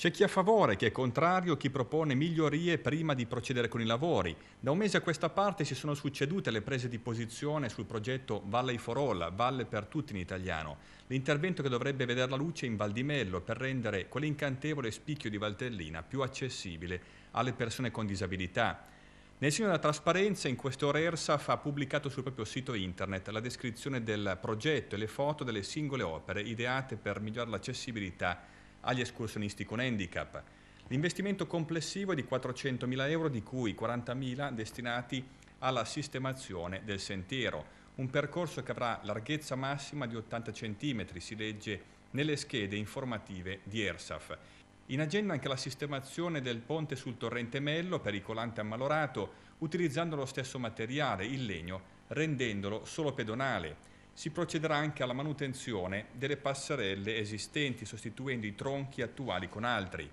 C'è chi è a favore, chi è contrario, chi propone migliorie prima di procedere con i lavori. Da un mese a questa parte si sono succedute le prese di posizione sul progetto Valley for All, Valle per tutti in italiano, l'intervento che dovrebbe vedere la luce in Valdimello per rendere quell'incantevole spicchio di Valtellina più accessibile alle persone con disabilità. Nel segno della trasparenza, in questo RERSAF ha pubblicato sul proprio sito internet la descrizione del progetto e le foto delle singole opere ideate per migliorare l'accessibilità agli escursionisti con handicap. L'investimento complessivo è di 400.000 euro, di cui 40.000 destinati alla sistemazione del sentiero, un percorso che avrà larghezza massima di 80 cm, si legge nelle schede informative di ERSAF. In agenda anche la sistemazione del ponte sul torrente Mello, pericolante ammalorato, utilizzando lo stesso materiale, il legno, rendendolo solo pedonale si procederà anche alla manutenzione delle passerelle esistenti, sostituendo i tronchi attuali con altri.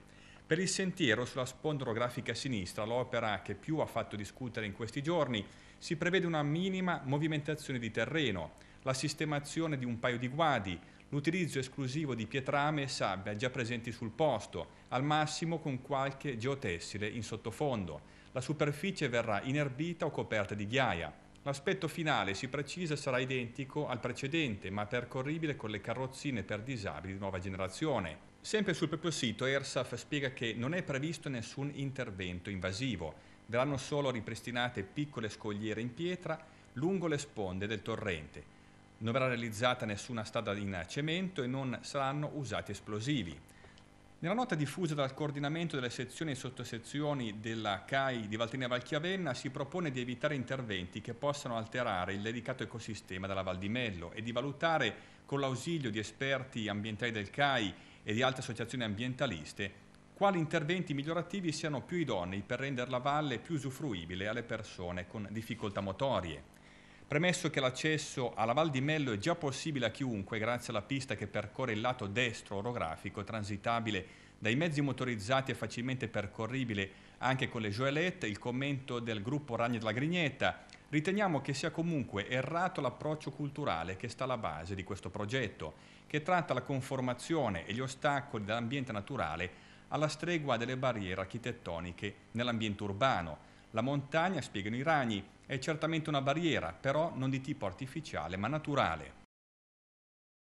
Per il sentiero sulla sponda orografica sinistra, l'opera che più ha fatto discutere in questi giorni, si prevede una minima movimentazione di terreno, la sistemazione di un paio di guadi, l'utilizzo esclusivo di pietrame e sabbia già presenti sul posto, al massimo con qualche geotessile in sottofondo. La superficie verrà inerbita o coperta di ghiaia. L'aspetto finale, si precisa, sarà identico al precedente, ma percorribile con le carrozzine per disabili di nuova generazione. Sempre sul proprio sito, Airsaf spiega che non è previsto nessun intervento invasivo. Verranno solo ripristinate piccole scogliere in pietra lungo le sponde del torrente. Non verrà realizzata nessuna strada in cemento e non saranno usati esplosivi. Nella nota diffusa dal coordinamento delle sezioni e sottosezioni della CAI di Valtellina Valchiavenna si propone di evitare interventi che possano alterare il dedicato ecosistema della Val di Mello e di valutare con l'ausilio di esperti ambientali del CAI e di altre associazioni ambientaliste quali interventi migliorativi siano più idonei per rendere la valle più usufruibile alle persone con difficoltà motorie. Premesso che l'accesso alla Val di Mello è già possibile a chiunque grazie alla pista che percorre il lato destro orografico transitabile dai mezzi motorizzati e facilmente percorribile anche con le joelette, il commento del gruppo Ragno della Grignetta, riteniamo che sia comunque errato l'approccio culturale che sta alla base di questo progetto, che tratta la conformazione e gli ostacoli dell'ambiente naturale alla stregua delle barriere architettoniche nell'ambiente urbano, la montagna, spiegano i ragni, è certamente una barriera, però non di tipo artificiale ma naturale.